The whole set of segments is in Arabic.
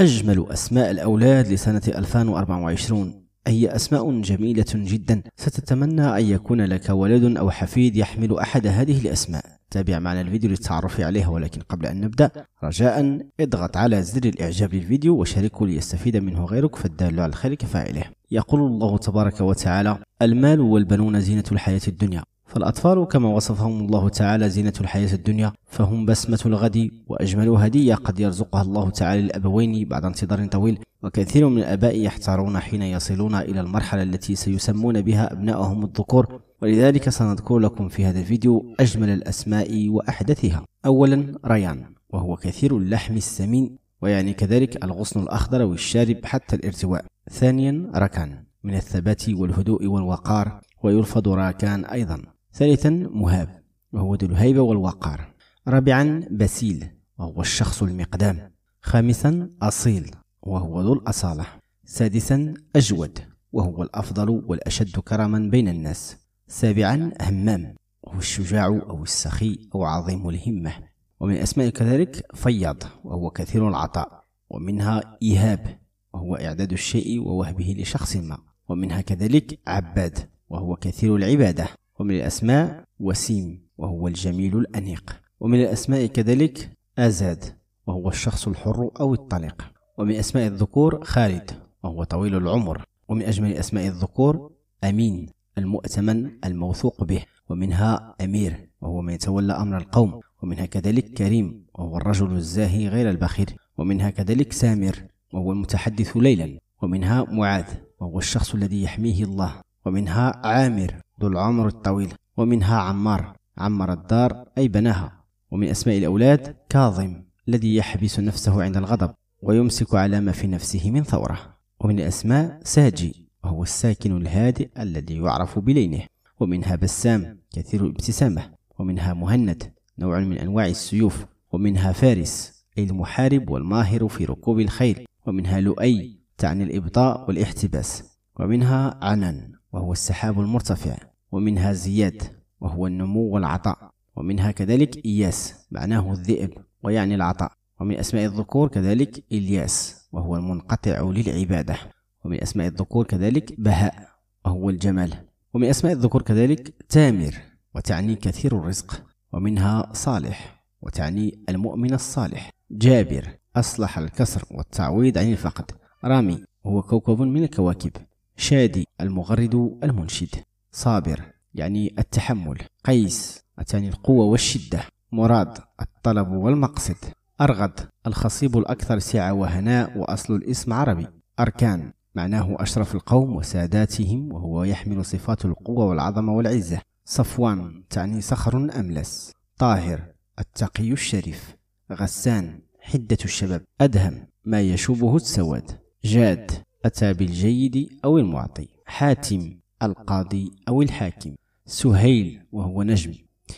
أجمل أسماء الأولاد لسنة 2024 هي أسماء جميلة جدا ستتمنى أن يكون لك ولد أو حفيد يحمل أحد هذه الأسماء تابع معنا الفيديو للتعرف عليها ولكن قبل أن نبدأ رجاء اضغط على زر الإعجاب للفيديو وشاركه ليستفيد منه غيرك فالدال على الخير كفاعله يقول الله تبارك وتعالى المال والبنون زينة الحياة الدنيا فالأطفال كما وصفهم الله تعالى زينة الحياة الدنيا فهم بسمة الغد وأجمل هدية قد يرزقها الله تعالى الأبوين بعد انتظار طويل وكثير من الآباء يحتارون حين يصلون إلى المرحلة التي سيسمون بها أبنائهم الذكور ولذلك سنذكر لكم في هذا الفيديو أجمل الأسماء وأحدثها أولا ريان وهو كثير اللحم السمين ويعني كذلك الغصن الأخضر والشارب حتى الارتواء ثانيا ركان من الثبات والهدوء والوقار ويلفظ راكان أيضا ثالثا مهاب وهو ذو الهيبة والوقار رابعا بسيل وهو الشخص المقدام خامسا أصيل وهو ذو الأصالة سادسا أجود وهو الأفضل والأشد كرما بين الناس سابعا همام وهو الشجاع أو السخي أو عظيم الهمة ومن أسماء كذلك فياض وهو كثير العطاء ومنها إيهاب وهو إعداد الشيء ووهبه لشخص ما ومنها كذلك عباد وهو كثير العبادة ومن الأسماء وسيم وهو الجميل الأنيق ومن الأسماء كذلك آزاد وهو الشخص الحر أو الطليق ومن أسماء الذكور خالد وهو طويل العمر ومن أجمل أسماء الذكور أمين المؤتمن الموثوق به ومنها أمير وهو من يتولى أمر القوم ومنها كذلك كريم وهو الرجل الزاهي غير البخيل ومنها كذلك سامر وهو المتحدث ليلا ومنها معاذ وهو الشخص الذي يحميه الله ومنها عامر ذو العمر الطويل ومنها عمار عمر الدار أي بناها ومن أسماء الأولاد كاظم الذي يحبس نفسه عند الغضب ويمسك على ما في نفسه من ثورة ومن الأسماء ساجي وهو الساكن الهادئ الذي يعرف بلينه ومنها بسام كثير الابتسامة ومنها مهند نوع من أنواع السيوف ومنها فارس أي المحارب والماهر في ركوب الخيل ومنها لؤي تعني الإبطاء والاحتباس ومنها عنن وهو السحاب المرتفع ومنها زياد وهو النمو والعطاء ومنها كذلك إياس معناه الذئب ويعني العطاء ومن أسماء الذكور كذلك إلياس وهو المنقطع للعبادة ومن أسماء الذكور كذلك بهاء وهو الجمال ومن أسماء الذكور كذلك تامر وتعني كثير الرزق ومنها صالح وتعني المؤمن الصالح جابر أصلح الكسر والتعويض عن الفقد رامي هو كوكب من الكواكب شادي المغرد المنشد صابر يعني التحمل قيس أتاني القوة والشدة مراد الطلب والمقصد أرغد الخصيب الأكثر سعة وهناء وأصل الاسم عربي أركان معناه أشرف القوم وساداتهم وهو يحمل صفات القوة والعظمة والعزة صفوان تعني صخر أملس طاهر التقي الشريف غسان حدة الشباب أدهم ما يشوبه السواد جاد أتى بالجيد أو المعطي حاتم القاضي أو الحاكم سهيل وهو نجم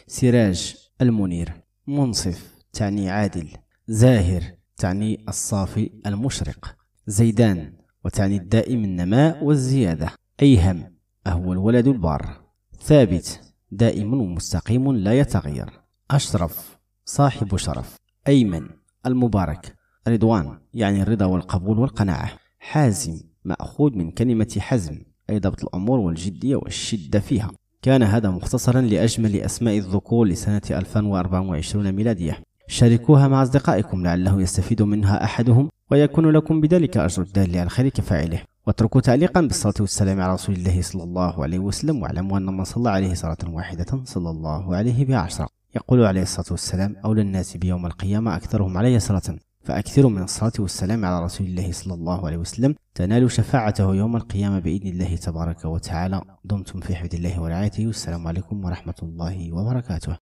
سراج المنير منصف تعني عادل زاهر تعني الصافي المشرق زيدان وتعني الدائم النماء والزيادة أيهم أهو الولد البار ثابت دائم ومستقيم لا يتغير أشرف صاحب شرف أيمن المبارك رضوان يعني الرضا والقبول والقناعة حازم مأخوذ من كلمة حزم أي ضبط الأمور والجدية والشدة فيها كان هذا مختصرا لأجمل أسماء الذكور لسنة 2024 ميلادية شاركوها مع أصدقائكم لعله يستفيد منها أحدهم ويكون لكم بذلك أجر الدال على الخير كفاعله واتركوا تعليقا بالصلاة والسلام على رسول الله صلى الله عليه وسلم واعلموا أن من صلى عليه صلاة واحدة صلى الله عليه بعشرة يقول عليه الصلاة والسلام أولى الناس بيوم القيامة أكثرهم علي صلاة فأكثروا من الصلاة والسلام على رسول الله صلى الله عليه وسلم تنالوا شفاعته يوم القيامة بإذن الله تبارك وتعالى دمتم في حفظ الله ورعايته والسلام عليكم ورحمة الله وبركاته